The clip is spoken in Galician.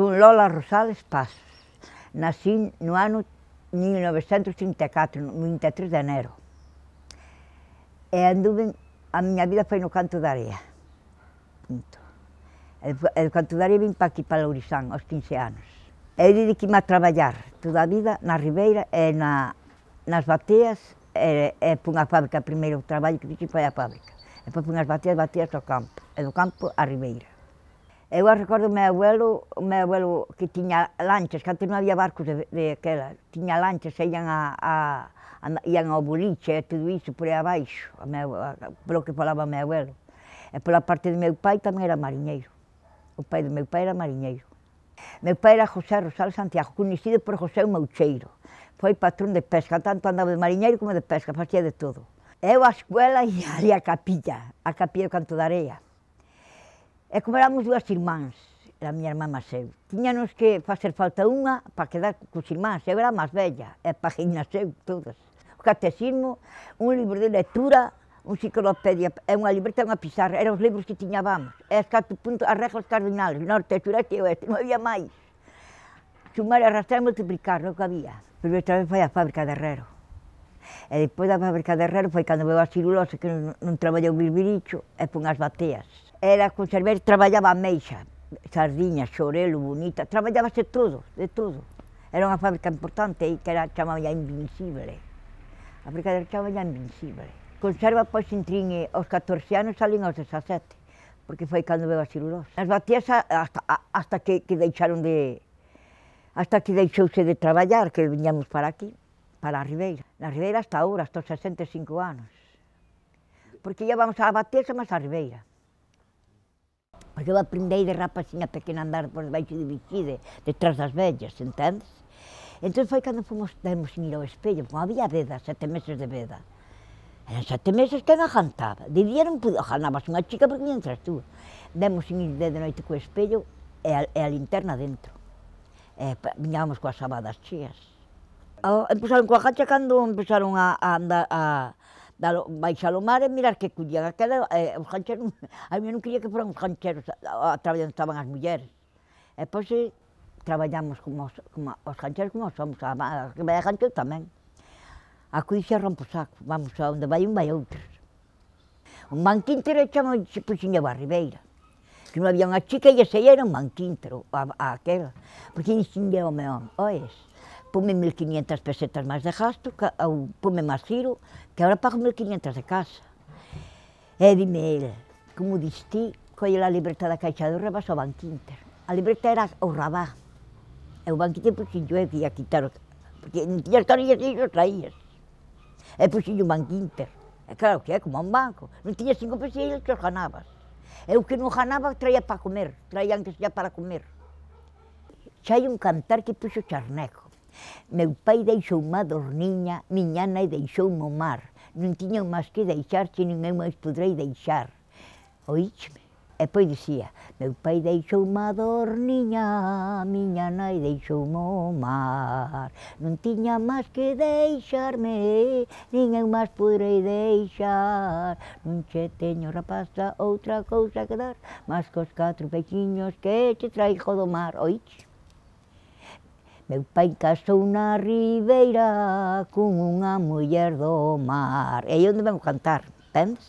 Son Lola Rosales Paz. Nací no ano 1934, no 23 de enero. E anduve, a miña vida foi no Canto da areia. Punto. E do Canto da areia vim para aquí, para Lourizán, aos 15 anos. E dediquime a traballar toda a vida na Ribeira e na, nas bateas e, e pon a fábrica, primeiro o traballo que fixe foi a fábrica. E depois as bateas, bateas ao campo, e do campo a Ribeira. Eu recordo o meu abuelo, o meu abuelo que tiña lanchas, que antes non había barcos de, de aquela, tiña lanchas, e ian, a, a, a, iam ao boliche e tudo isso por aí abaixo, a meu, a, pelo que falaba meu abuelo. E pola parte do meu pai tamén era mariñeiro, o pai do meu pai era mariñeiro. Meu pai era José Rosales Santiago, conhecido por José o Moucheiro. Foi patrón de pesca, tanto andaba de mariñeiro como de pesca, fazia de todo. Eu a escuela e ali a capilla, a capilla do Canto da Areia. E como éramos dúas irmáns, era a miña irmá máis eu, tiñanos que facer falta unha para quedar cos irmáns, eu era máis bella, e páginas eu todas. O catecismo, un libro de lectura, un enciclopedia, é unha libreta, unha pizarra, eran os libros que tiñábamos, e as catro puntos, as reglas cardinales, norte, sureste e oeste, non había máis. Sumar, arrastrar e multiplicar, non que había. Pero outra vez foi a fábrica de herrero. E despois da fábrica de herrero foi cando veu a cirulose que non, non traballou birbiricho e pon as bateas era conserveiro, trabalhava ameixa, sardinha, chorelo, bonita, trabalhava de tudo, de tudo. Era uma fábrica importante aí que era chamada Invincible. A fábrica brincadeira chamava Invincible. Conserva, pois, entre eh, aos 14 anos, salen aos 17, porque foi cando veu a cirulose. As batías hasta, hasta que, que deixaron de... hasta que deixouse de traballar, que viñamos para aquí, para a Ribeira. Na Ribeira hasta agora, hasta os 65 anos. Porque íbamos a batirse, mas a Ribeira. Mas eu aprendei de rapazinha pequena andar por debaixo de vestida, detrás das vellas, entendes? Entón foi cando fomos, demos ir ao espello, como había veda, sete meses de veda. Eran sete meses que non jantaba. De día non pude, janabas unha chica porque entras tú. Demos ir de noite co espello e a, e a linterna dentro. E eh, viñábamos coas sabadas cheas. Ah, empezaron coa jacha cando empezaron a, a andar a, baixar o mar e mirar que collían. Aquela, eh, os rancheros, a mí non quería que foran os rancheros a, a, a traballar onde estaban as mulleres. E pois si, traballamos como, os, como os rancheros como somos, a, a que vai a ranchero tamén. A cuixa rompo saco, vamos a onde vai un vai outros. Un manquíntero e se puxiña a Ribeira. Que non había unha chica e ese era un manquíntero, a, a aquela. Porque dixinlle o meu, oes, ponme 1.500 pesetas máis de gasto, que, ou ponme máis giro, que agora pago 1.500 de casa. E dime el, como dis ti, a libreta da Caixa do Rebas ao Banco Inter. A libreta era o Rabá. E o Banco Inter puxillo que ia quitar, porque non tiñas carillas e os traías. E puxillo o Banco Inter. E claro que é como un banco, non tiñas cinco pesetas que os ganabas. E o que non ganaba traía para comer, traían que xa para comer xa hai un cantar que puxo charneco. Meu pai deixou a dorniña, miña nai deixou o mar. Non tiñan máis que deixar, se non eu máis podrei deixar. Oíchme. E pois dicía, meu pai deixou a dorniña, miña nai deixou o mar. Non tiña máis que deixarme, nin eu máis podrei deixar. Non che teño, rapaza, outra cousa que dar, mas cos catro pechiños que te traigo do mar. Oíchme. Meu pai casou na Ribeira cunha muller do mar. E aí onde vamos cantar, pendes?